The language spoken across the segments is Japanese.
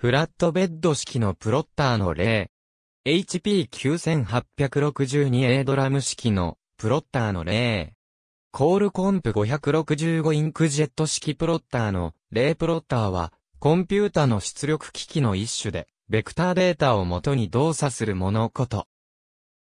フラットベッド式のプロッターの例。HP9862A ドラム式のプロッターの例。コールコンプ565インクジェット式プロッターの例プロッターは、コンピュータの出力機器の一種で、ベクターデータを元に動作するものこと。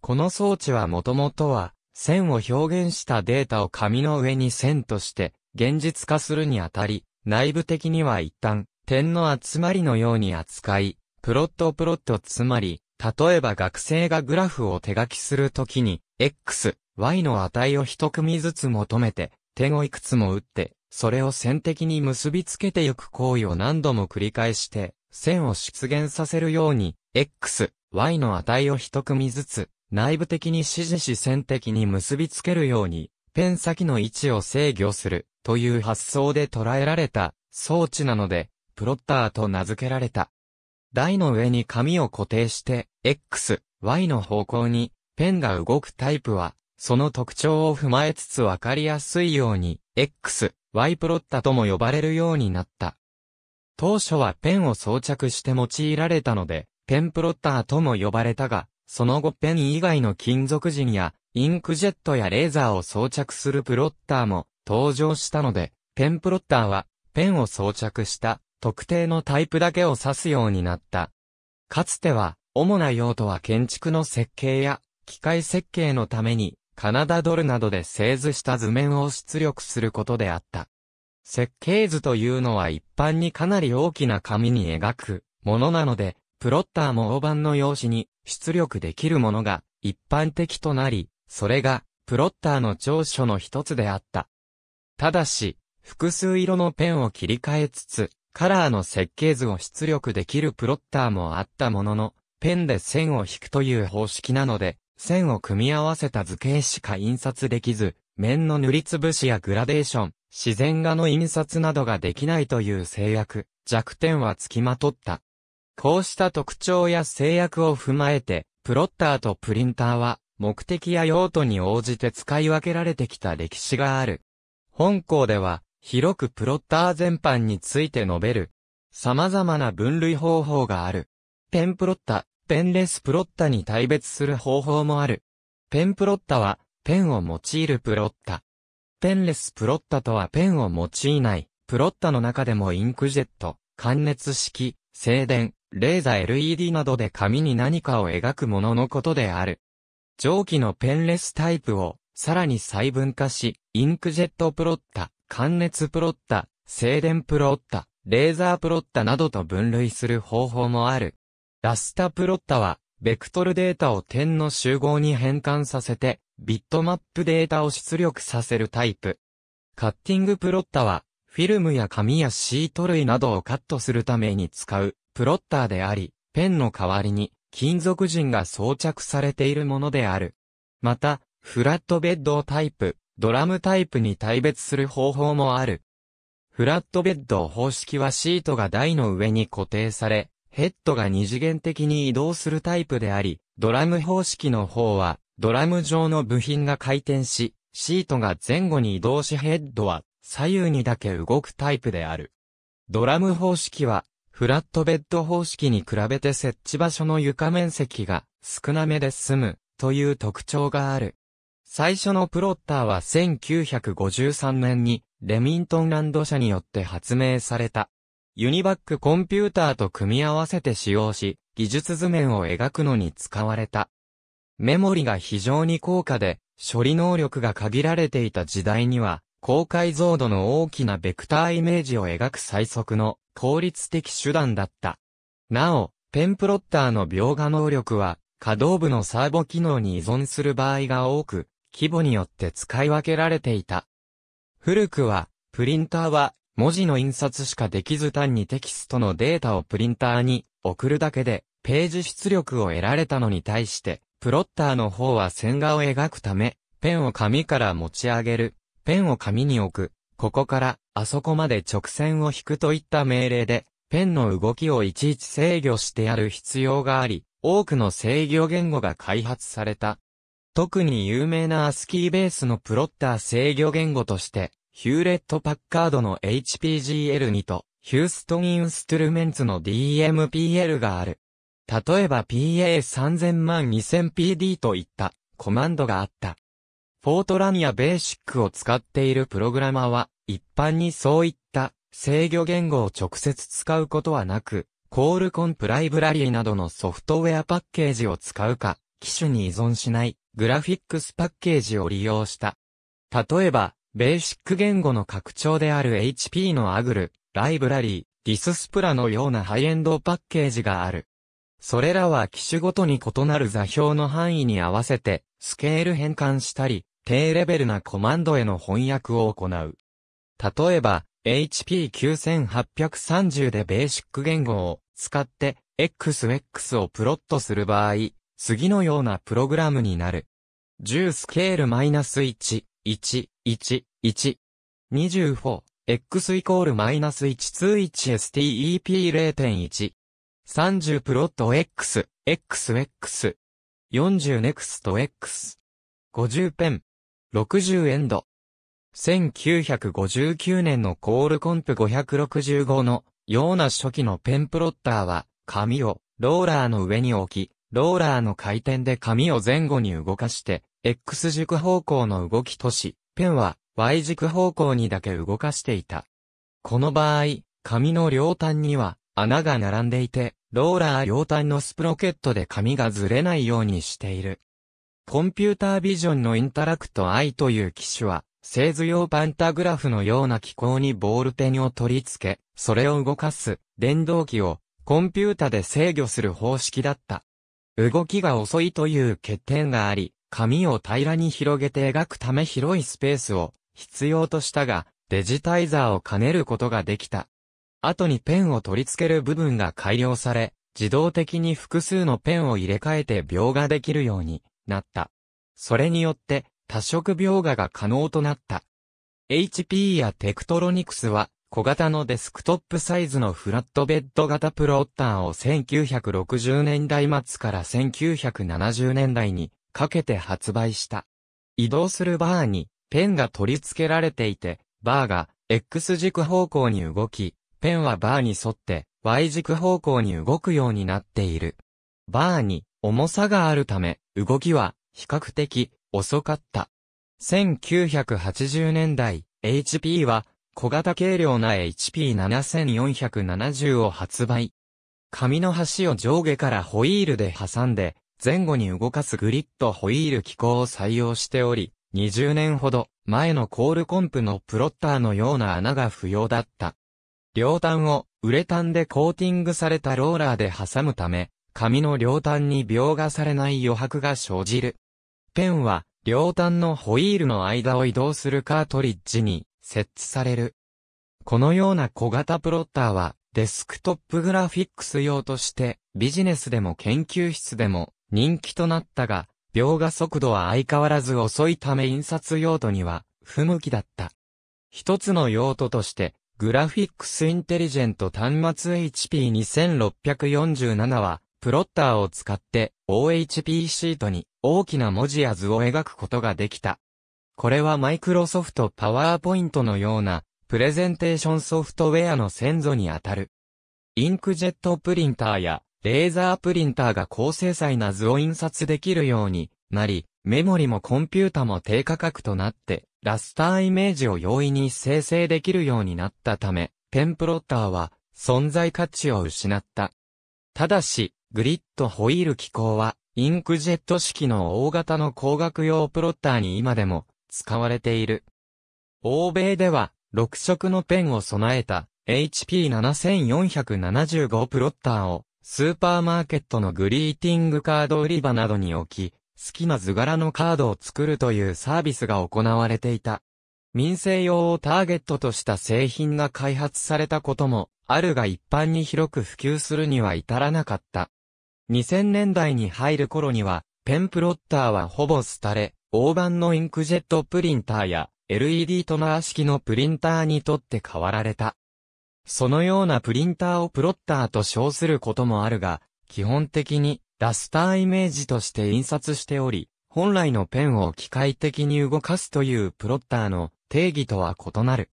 この装置はもともとは、線を表現したデータを紙の上に線として、現実化するにあたり、内部的には一旦、点の集まりのように扱い、プロットプロットつまり、例えば学生がグラフを手書きするときに、x、y の値を一組ずつ求めて、点をいくつも打って、それを線的に結びつけていく行為を何度も繰り返して、線を出現させるように、x、y の値を一組ずつ、内部的に指示し線的に結びつけるように、ペン先の位置を制御する、という発想で捉えられた装置なので、プロッターと名付けられた。台の上に紙を固定して、X、Y の方向に、ペンが動くタイプは、その特徴を踏まえつつ分かりやすいように、X、Y プロッタとも呼ばれるようになった。当初はペンを装着して用いられたので、ペンプロッターとも呼ばれたが、その後ペン以外の金属陣や、インクジェットやレーザーを装着するプロッターも登場したので、ペンプロッターは、ペンを装着した特定のタイプだけを指すようになった。かつては、主な用途は建築の設計や、機械設計のために、カナダドルなどで製図した図面を出力することであった。設計図というのは一般にかなり大きな紙に描くものなので、プロッターも大判の用紙に出力できるものが一般的となり、それがプロッターの長所の一つであった。ただし、複数色のペンを切り替えつつ、カラーの設計図を出力できるプロッターもあったものの、ペンで線を引くという方式なので、線を組み合わせた図形しか印刷できず、面の塗りつぶしやグラデーション、自然画の印刷などができないという制約、弱点は付きまとった。こうした特徴や制約を踏まえて、プロッターとプリンターは、目的や用途に応じて使い分けられてきた歴史がある。本校では、広くプロッター全般について述べる。様々な分類方法がある。ペンプロッタ、ペンレスプロッタに対別する方法もある。ペンプロッタは、ペンを用いるプロッタ。ペンレスプロッタとはペンを用いない、プロッタの中でもインクジェット、感熱式、静電、レーザー LED などで紙に何かを描くもののことである。蒸気のペンレスタイプを、さらに細分化し、インクジェットプロッタ、関熱プロッタ、静電プロッタ、レーザープロッタなどと分類する方法もある。ラスタプロッタは、ベクトルデータを点の集合に変換させて、ビットマップデータを出力させるタイプ。カッティングプロッタは、フィルムや紙やシート類などをカットするために使う、プロッターであり、ペンの代わりに、金属人が装着されているものである。また、フラットベッドタイプ、ドラムタイプに対別する方法もある。フラットベッド方式はシートが台の上に固定され、ヘッドが二次元的に移動するタイプであり、ドラム方式の方は、ドラム上の部品が回転し、シートが前後に移動しヘッドは左右にだけ動くタイプである。ドラム方式は、フラットベッド方式に比べて設置場所の床面積が少なめで済むという特徴がある。最初のプロッターは1953年にレミントンランド社によって発明された。ユニバックコンピューターと組み合わせて使用し、技術図面を描くのに使われた。メモリが非常に高価で、処理能力が限られていた時代には、高解像度の大きなベクターイメージを描く最速の効率的手段だった。なお、ペンプロッターの描画能力は、可動部のサーボ機能に依存する場合が多く、規模によって使い分けられていた。古くは、プリンターは、文字の印刷しかできず単にテキストのデータをプリンターに送るだけで、ページ出力を得られたのに対して、プロッターの方は線画を描くため、ペンを紙から持ち上げる、ペンを紙に置く、ここからあそこまで直線を引くといった命令で、ペンの動きをいちいち制御してやる必要があり、多くの制御言語が開発された。特に有名なアスキーベースのプロッター制御言語として、ヒューレット・パッカードの HPGL2 と、ヒューストン・インストゥルメンツの DMPL がある。例えば PA3000 万 2000PD といったコマンドがあった。フォートランやベーシックを使っているプログラマーは、一般にそういった制御言語を直接使うことはなく、コールコンプライブラリーなどのソフトウェアパッケージを使うか、機種に依存しないグラフィックスパッケージを利用した。例えば、ベーシック言語の拡張である HP のアグル、ライブラリー、ディススプラのようなハイエンドパッケージがある。それらは機種ごとに異なる座標の範囲に合わせて、スケール変換したり、低レベルなコマンドへの翻訳を行う。例えば、HP9830 でベーシック言語を使って、XX をプロットする場合、次のようなプログラムになる。10スケール -1、1、1、1。24、x イコール -121step0.1。30プロット x、x, x。40ネクスト x。50ペン。60エンド。1959年のコールコンプ565のような初期のペンプロッターは紙をローラーの上に置きローラーの回転で紙を前後に動かして、X 軸方向の動きとし、ペンは Y 軸方向にだけ動かしていた。この場合、紙の両端には穴が並んでいて、ローラー両端のスプロケットで紙がずれないようにしている。コンピュータービジョンのインタラクト I という機種は、製図用パンタグラフのような機構にボールペンを取り付け、それを動かす、電動機を、コンピュータで制御する方式だった。動きが遅いという欠点があり、紙を平らに広げて描くため広いスペースを必要としたが、デジタイザーを兼ねることができた。後にペンを取り付ける部分が改良され、自動的に複数のペンを入れ替えて描画できるようになった。それによって、多色描画が可能となった。HP やテクトロニクスは、小型のデスクトップサイズのフラットベッド型プロッターを1960年代末から1970年代にかけて発売した。移動するバーにペンが取り付けられていて、バーが X 軸方向に動き、ペンはバーに沿って Y 軸方向に動くようになっている。バーに重さがあるため、動きは比較的遅かった。1980年代、HP は小型軽量な HP7470 を発売。紙の端を上下からホイールで挟んで、前後に動かすグリッドホイール機構を採用しており、20年ほど前のコールコンプのプロッターのような穴が不要だった。両端をウレタンでコーティングされたローラーで挟むため、紙の両端に描画されない余白が生じる。ペンは両端のホイールの間を移動するカートリッジに設置される。このような小型プロッターは、デスクトップグラフィックス用として、ビジネスでも研究室でも人気となったが、描画速度は相変わらず遅いため印刷用途には不向きだった。一つの用途として、グラフィックスインテリジェント端末 HP2647 は、プロッターを使って OHP シートに大きな文字や図を描くことができた。これはマイクロソフトパワーポイントのようなプレゼンテーションソフトウェアの先祖にあたる。インクジェットプリンターやレーザープリンターが高精細な図を印刷できるようになり、メモリもコンピュータも低価格となって、ラスターイメージを容易に生成できるようになったため、ペンプロッターは存在価値を失った。ただし、グリッドホイール機構は、インクジェット式の大型の工学用プロッターに今でも使われている。欧米では、6色のペンを備えた HP7475 プロッターをスーパーマーケットのグリーティングカード売り場などに置き、好きな図柄のカードを作るというサービスが行われていた。民生用をターゲットとした製品が開発されたこともあるが一般に広く普及するには至らなかった。2000年代に入る頃には、ペンプロッターはほぼ廃れ、大判のインクジェットプリンターや LED トナー式のプリンターにとって変わられた。そのようなプリンターをプロッターと称することもあるが、基本的にダスターイメージとして印刷しており、本来のペンを機械的に動かすというプロッターの定義とは異なる。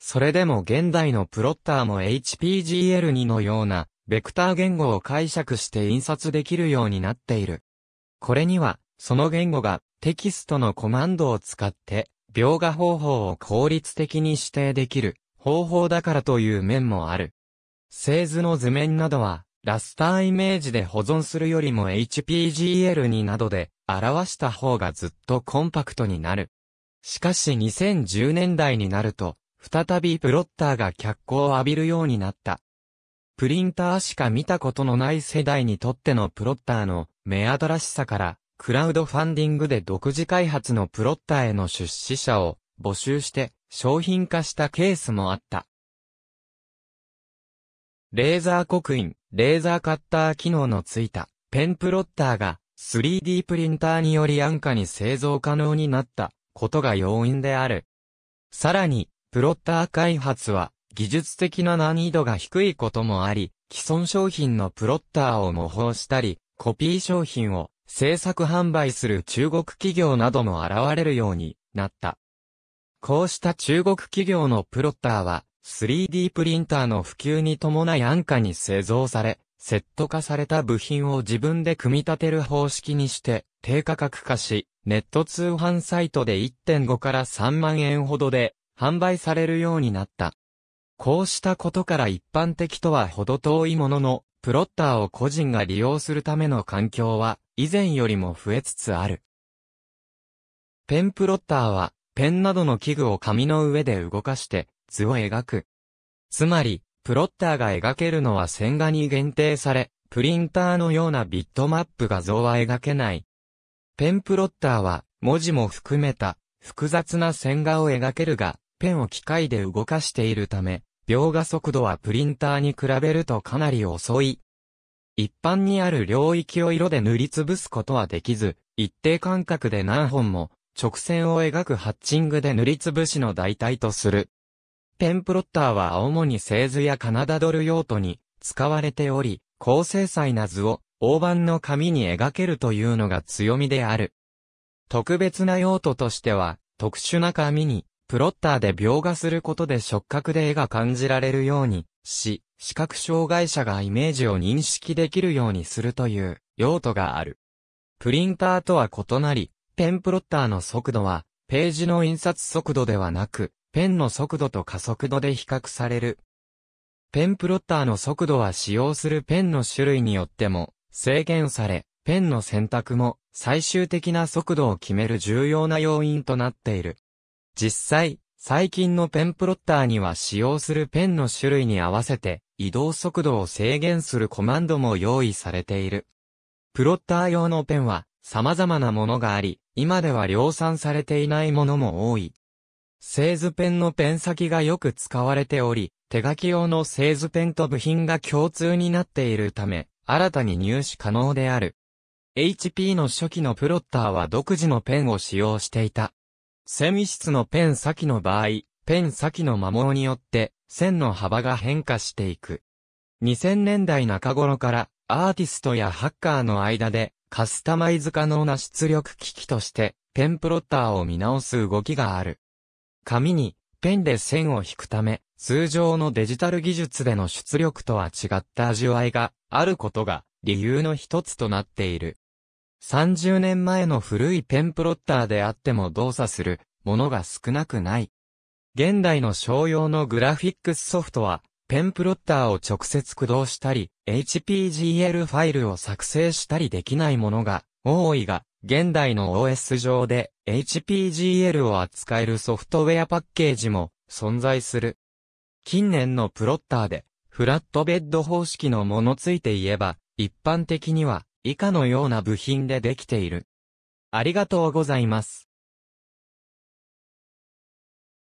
それでも現代のプロッターも HPGL2 のようなベクター言語を解釈して印刷できるようになっている。これにはその言語がテキストのコマンドを使って描画方法を効率的に指定できる方法だからという面もある。製図の図面などはラスターイメージで保存するよりも HPGL になどで表した方がずっとコンパクトになる。しかし2010年代になると、再びプロッターが脚光を浴びるようになった。プリンターしか見たことのない世代にとってのプロッターの目新しさから、クラウドファンディングで独自開発のプロッターへの出資者を募集して商品化したケースもあった。レーザー刻印、レーザーカッター機能のついたペンプロッターが 3D プリンターにより安価に製造可能になったことが要因である。さらに、プロッター開発は技術的な難易度が低いこともあり、既存商品のプロッターを模倣したり、コピー商品を制作販売する中国企業なども現れるようになった。こうした中国企業のプロッターは 3D プリンターの普及に伴い安価に製造され、セット化された部品を自分で組み立てる方式にして低価格化し、ネット通販サイトで1.5から3万円ほどで販売されるようになった。こうしたことから一般的とは程遠いものの、プロッターを個人が利用するための環境は、以前よりも増えつつある。ペンプロッターは、ペンなどの器具を紙の上で動かして、図を描く。つまり、プロッターが描けるのは線画に限定され、プリンターのようなビットマップ画像は描けない。ペンプロッターは、文字も含めた、複雑な線画を描けるが、ペンを機械で動かしているため、描画速度はプリンターに比べるとかなり遅い。一般にある領域を色で塗りつぶすことはできず、一定間隔で何本も直線を描くハッチングで塗りつぶしの代替とする。ペンプロッターは主に製図やカナダドル用途に使われており、高精細な図を大判の紙に描けるというのが強みである。特別な用途としては、特殊な紙にプロッターで描画することで触覚で絵が感じられるようにし、視覚障害者がイメージを認識できるようにするという用途がある。プリンターとは異なり、ペンプロッターの速度は、ページの印刷速度ではなく、ペンの速度と加速度で比較される。ペンプロッターの速度は使用するペンの種類によっても制限され、ペンの選択も最終的な速度を決める重要な要因となっている。実際、最近のペンプロッターには使用するペンの種類に合わせて移動速度を制限するコマンドも用意されている。プロッター用のペンは様々なものがあり、今では量産されていないものも多い。製図ペンのペン先がよく使われており、手書き用の製図ペンと部品が共通になっているため、新たに入手可能である。HP の初期のプロッターは独自のペンを使用していた。繊維質のペン先の場合、ペン先の摩耗によって線の幅が変化していく。2000年代中頃からアーティストやハッカーの間でカスタマイズ可能な出力機器としてペンプロッターを見直す動きがある。紙にペンで線を引くため、通常のデジタル技術での出力とは違った味わいがあることが理由の一つとなっている。30年前の古いペンプロッターであっても動作するものが少なくない。現代の商用のグラフィックスソフトは、ペンプロッターを直接駆動したり、HPGL ファイルを作成したりできないものが多いが、現代の OS 上で HPGL を扱えるソフトウェアパッケージも存在する。近年のプロッターで、フラットベッド方式のものついて言えば、一般的には以下のような部品でできている。ありがとうございます。